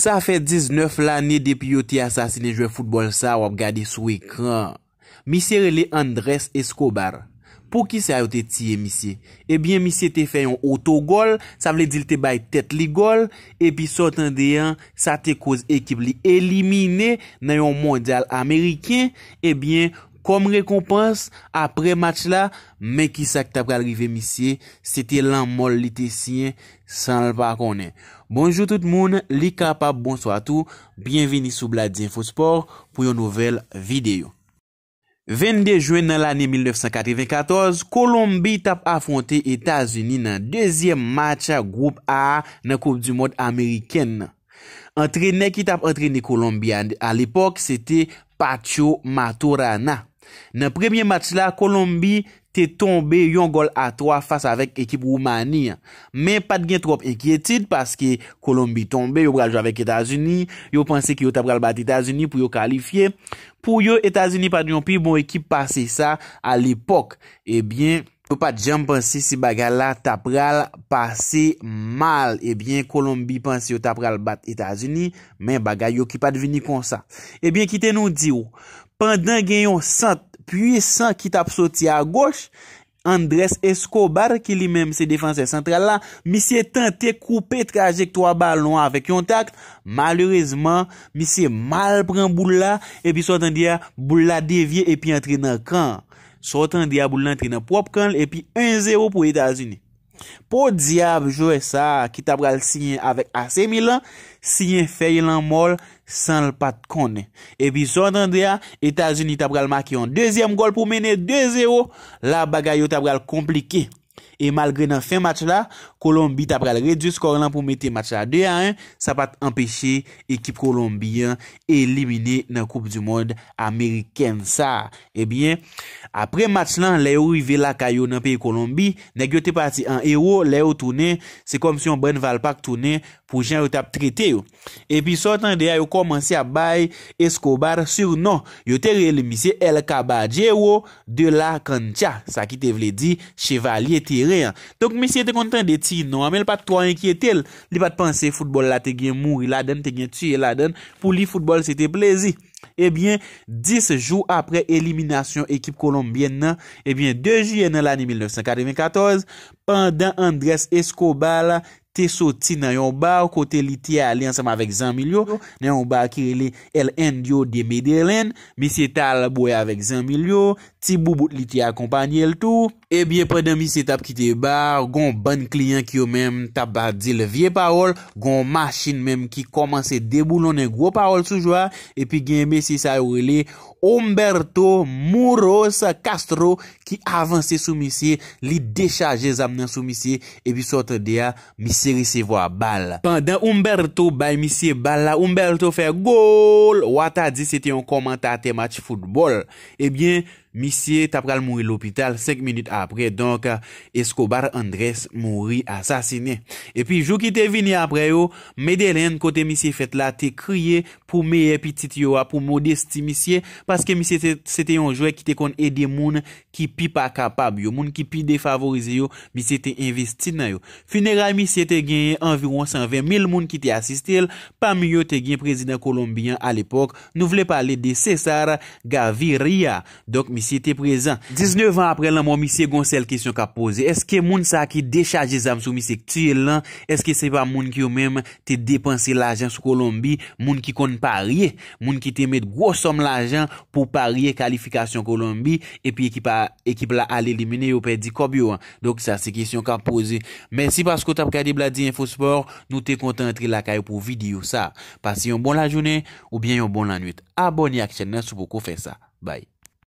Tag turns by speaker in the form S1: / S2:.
S1: Sa fe 19 lani depi yo te asasine jwe futbol sa wap gade sou ekran. Misye rele Andres Escobar. Po ki sa yo te tiye misye? Ebyen misye te fe yon oto gol, sa vle dil te bay tet li gol, epi sa ten deyan sa te koz ekip li elimine nan yon mondial Ameriken, ebyen... Kom rekompans apre match la, men ki sa ki tap ka rive misye, se te lan mol li te siyen san lpa konen. Bonjou tout moun, li kapap, bonsoy atou, bienveni sou Bladien Fotsport pou yon nouvel video. 22 juen nan l ane 1994, Kolombi tap afonte Etasuni nan dezyem matcha group A nan koup du mod Ameriken. Entrenè ki tap entrenè Kolombi ane, al epok se te Pacho Maturana. Nan premye mat la, Kolombi te tombe yon gol a 3 fasa vek ekip Roumanie. Men pat gen trop eki etide, paske Kolombi tombe, yo pral jo avek Etasuni, yo panse ki yo tap pral bat Etasuni pou yo kalifiye. Pou yo Etasuni pat yon pi bon ekip pase sa al epok, e bien, yo pat jen panse si baga la tap pral pase mal. E bien, Kolombi panse yo tap pral bat Etasuni, men baga yo ki pat vini kon sa. Puyesan ki tap soti a goch, Andres Escobar ki li menm se defanse central la, misye tante koupe trajek 3 balon avèk yon takt, malourezman misye mal pren boula epi sotan diya boula devye epi antre nan kan, sotan diya boula antre nan prop kan epi 1-0 pou Etats-Unis. Po Diab jowe sa ki tabral sinye avèk ase milan, sinye fèye lan mol san l pat kone. Epi son andrea, Etasini tabral maki an dezyem gol pou mene 2-0, la bagay yo tabral komplike. E malgre nan fin mat la, Kolombi tapre al redou skor lan pou mette match la. De an, sa pat empeshe ekip Kolombi elimine nan koup di mod Ameriken sa. Ebyen, apre match lan, le yo rive la kayo nan pe Kolombi. Nek yo te pati an Ewo, le yo toune, se kom si yon Ben Valpak toune pou jen yo tap trete yo. Epy so, tan de a yo komansi a bay Escobar sur non. Yo te rel misi El Caballero de la Cantia. Sa ki te vle di Chevalier Terrain. Tonk misi te kontan deti, Si nan, men l pa t'wa enkyetel. Li pa t'pense futbol la, te gen mouri laden, te gen tuye laden. Pou li futbol, se te plezi. Ebyen, eh 10 jou apre eliminasyon ekip kolombien nan. Ebyen, eh 2 ju yen nan l ane 1994. Pandan Andres Escobar la. Te sot ti nan yon bar kote li ti a alen saman vek zanmil yo. Nan yon bar ki ele el end yo de mede elen. Misi tal boye vek zanmil yo. Ti bou bout li ti akompany el tou. E biye preden misi tap ki te bar. Gon ban kliyen ki yo men tap ba di le vie parol. Gon masin men ki komanse debou lonen gwo parol soujwa. E pi gen mesi sa ou ele Umberto Mouros Castro ki avanse sou misi. Li dechaje zamnen sou misi. E bi sot de a misi. Si resevo a bal. Pendan Umberto bay misi bal la. Umberto fe gol. Wata di sete yon komanta temati futbol. Ebyen. Eh misye tapral mouni l'opital 5 minute apre, donk Escobar Andres mouni asasine epi jou ki te vini apre yo Medellin kote misye fet la te kriye pou meye pi tit yo pou modesti misye, paske misye se te yon jwe ki te kon edi moun ki pi pa kapab yo, moun ki pi defavorize yo, misye te investi nan yo. Funera misye te gen environ 120 mil moun ki te asiste el pa mi yo te gen prezident Colombian al epok, nou vle pale de Cesar Gaviria, donk si te prezen. 19 an apre lan moun mi se gonsel kisyon ka pose. Eske moun sa ki dechaje zam sou mi se ktye lan eske se pa moun ki yo menm te depanse l ajan sou Kolombi moun ki kon parye. Moun ki te met gwo som l ajan pou parye kalifikasyon Kolombi. Epi ekip la al elimine yo pe di kobyo an. Dok sa se kisyon ka pose. Mensi pasko tap kade bladi InfoSport nou te kontentri la kayo pou videyo sa. Pasi yon bon la jounen ou bien yon bon la nwit. Abonye ak chen nan sou pou kou fe sa. Bay.